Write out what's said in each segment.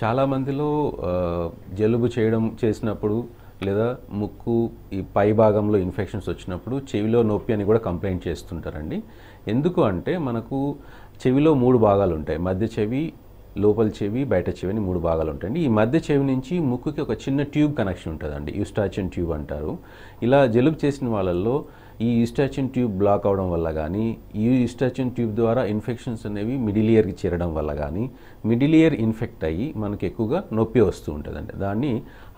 చాలామందిలో జలుబు చేయడం చేసినప్పుడు లేదా ముక్కు ఈ పై భాగంలో ఇన్ఫెక్షన్స్ వచ్చినప్పుడు చెవిలో నొప్పి అని కూడా కంప్లైంట్ చేస్తుంటారండి ఎందుకు అంటే మనకు చెవిలో మూడు భాగాలు ఉంటాయి మధ్య చెవి లోపల చెవి బయట చెవి అని మూడు భాగాలు ఉంటాయండి ఈ మధ్య చెవి నుంచి ముక్కుకి ఒక చిన్న ట్యూబ్ కనెక్షన్ ఉంటుందండి యూస్టాచిన్ ట్యూబ్ అంటారు ఇలా జలుబు చేసిన వాళ్ళల్లో ఈ ఈస్టాచిన్ ట్యూబ్ బ్లాక్ అవడం వల్ల కానీ ఈ ఈస్టాచిన్ ట్యూబ్ ద్వారా ఇన్ఫెక్షన్స్ అనేవి మిడిల్ ఇయర్కి చేరడం వల్ల కానీ మిడిల్ ఇయర్ ఇన్ఫెక్ట్ అయ్యి మనకి ఎక్కువగా నొప్పి వస్తూ ఉంటుందండి దాన్ని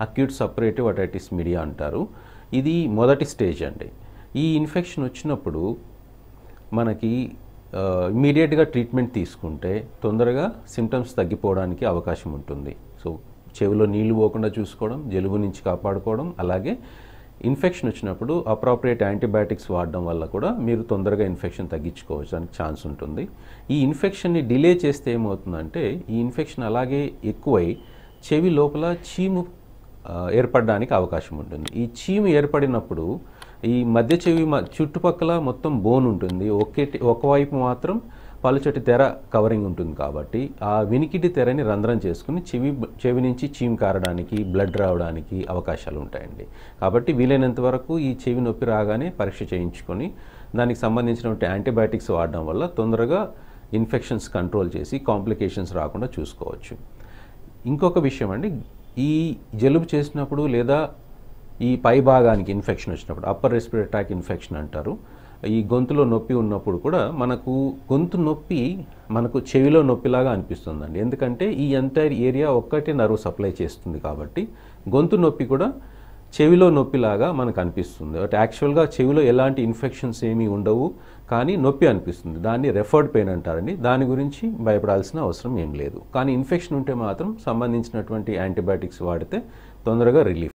అక్యూట్ సపరేటివ్ అటైటిస్ మీడియా అంటారు ఇది మొదటి స్టేజ్ అండి ఈ ఇన్ఫెక్షన్ వచ్చినప్పుడు మనకి ఇమీడియట్గా ట్రీట్మెంట్ తీసుకుంటే తొందరగా సిమ్టమ్స్ తగ్గిపోవడానికి అవకాశం ఉంటుంది సో చెవిలో నీళ్లు పోకుండా చూసుకోవడం జలుబు నుంచి కాపాడుకోవడం అలాగే ఇన్ఫెక్షన్ వచ్చినప్పుడు అప్రాప్రియేట్ యాంటీబయాటిక్స్ వాడడం వల్ల కూడా మీరు తొందరగా ఇన్ఫెక్షన్ తగ్గించుకోవడానికి ఛాన్స్ ఉంటుంది ఈ ఇన్ఫెక్షన్ని డిలే చేస్తే ఏమవుతుందంటే ఈ ఇన్ఫెక్షన్ అలాగే ఎక్కువై చెవి లోపల చీము ఏర్పడడానికి అవకాశం ఉంటుంది ఈ చీము ఏర్పడినప్పుడు ఈ మధ్య చెవి చుట్టుపక్కల మొత్తం బోన్ ఉంటుంది ఒకటి ఒకవైపు మాత్రం పలుచటి తెర కవరింగ్ ఉంటుంది కాబట్టి ఆ వినికిటి తెరని రంధ్రం చేసుకుని చెవి చెవి నుంచి చీమ్ కారడానికి బ్లడ్ రావడానికి అవకాశాలు ఉంటాయండి కాబట్టి వీలైనంత వరకు ఈ చెవి నొప్పి రాగానే పరీక్ష చేయించుకొని దానికి సంబంధించినటువంటి యాంటీబయాటిక్స్ వాడడం వల్ల తొందరగా ఇన్ఫెక్షన్స్ కంట్రోల్ చేసి కాంప్లికేషన్స్ రాకుండా చూసుకోవచ్చు ఇంకొక విషయం అండి ఈ జలుబు చేసినప్పుడు లేదా ఈ పై భాగానికి ఇన్ఫెక్షన్ వచ్చినప్పుడు అప్పర్ రెస్పిరేటాక్ ఇన్ఫెక్షన్ అంటారు ఈ గొంతులో నొప్పి ఉన్నప్పుడు కూడా మనకు గొంతు నొప్పి మనకు చెవిలో నొప్పిలాగా అనిపిస్తుందండి ఎందుకంటే ఈ ఎంటైర్ ఏరియా ఒక్కటే నర్వ్ సప్లై చేస్తుంది కాబట్టి గొంతు నొప్పి కూడా చెవిలో నొప్పిలాగా మనకు అనిపిస్తుంది అంటే యాక్చువల్గా చెవిలో ఎలాంటి ఇన్ఫెక్షన్స్ ఏమీ ఉండవు కానీ నొప్పి అనిపిస్తుంది దాన్ని రెఫర్డ్ పెయిన్ అంటారండి దాని గురించి భయపడాల్సిన అవసరం ఏం లేదు కానీ ఇన్ఫెక్షన్ ఉంటే మాత్రం సంబంధించినటువంటి యాంటీబయాటిక్స్ వాడితే తొందరగా రిలీఫ్